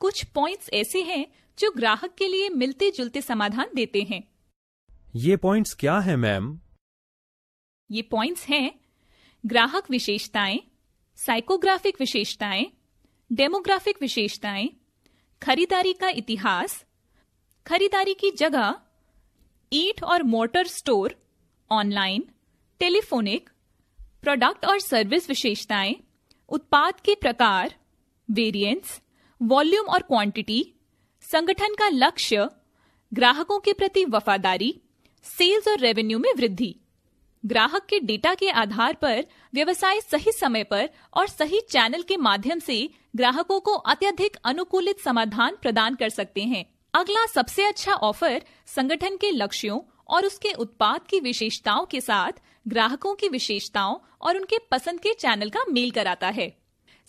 कुछ पॉइंट्स ऐसे हैं जो ग्राहक के लिए मिलते जुलते समाधान देते हैं ये पॉइंट्स क्या है मैम ये पॉइंट्स हैं ग्राहक विशेषताएं साइकोग्राफिक विशेषताएं डेमोग्राफिक विशेषताएं खरीदारी का इतिहास खरीदारी की जगह ईट और motor store online telephonic product और सर्विस विशेषताएं उत्पाद के प्रकार वेरिएंट्स वॉल्यूम और क्वांटिटी संगठन का लक्ष्य ग्राहकों के प्रति वफादारी सेल्स और रेवेन्यू में वृद्धि ग्राहक के डेटा के आधार पर व्यवसाय सही समय पर और सही चैनल के माध्यम से ग्राहकों को अत्यधिक अनुकूलित समाधान प्रदान कर सकते हैं अगला सबसे अच्छा ऑफर संगठन के लक्ष्यों और उसके उत्पाद की विशेषताओं के साथ ग्राहकों की विशेषताओं और उनके पसंद के चैनल का मेल कराता है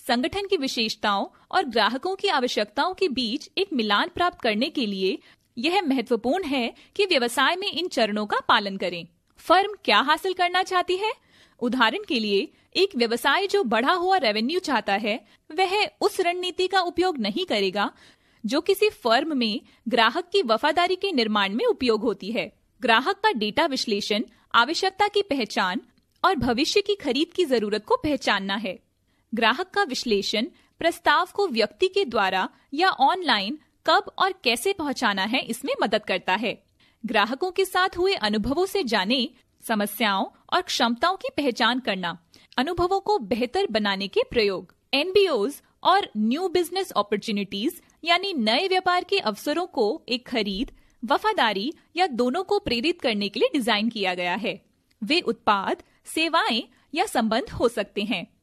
संगठन की विशेषताओं और ग्राहकों की आवश्यकताओं के बीच एक मिलान प्राप्त करने के लिए यह महत्वपूर्ण है कि व्यवसाय में इन चरणों का पालन करें फर्म क्या हासिल करना चाहती है उदाहरण के लिए एक व्यवसाय जो बढ़ा हुआ रेवेन्यू चाहता है वह उस रणनीति का उपयोग नहीं करेगा जो किसी फर्म में ग्राहक की वफादारी के निर्माण में उपयोग होती है ग्राहक का डेटा विश्लेषण आवश्यकता की पहचान और भविष्य की खरीद की जरूरत को पहचानना है ग्राहक का विश्लेषण प्रस्ताव को व्यक्ति के द्वारा या ऑनलाइन कब और कैसे पहुंचाना है इसमें मदद करता है ग्राहकों के साथ हुए अनुभवों से जाने समस्याओं और क्षमताओं की पहचान करना अनुभवों को बेहतर बनाने के प्रयोग एन और न्यू बिजनेस अपॉर्चुनिटीज यानी नए व्यापार के अवसरों को एक खरीद वफादारी या दोनों को प्रेरित करने के लिए डिजाइन किया गया है वे उत्पाद सेवाएं या संबंध हो सकते हैं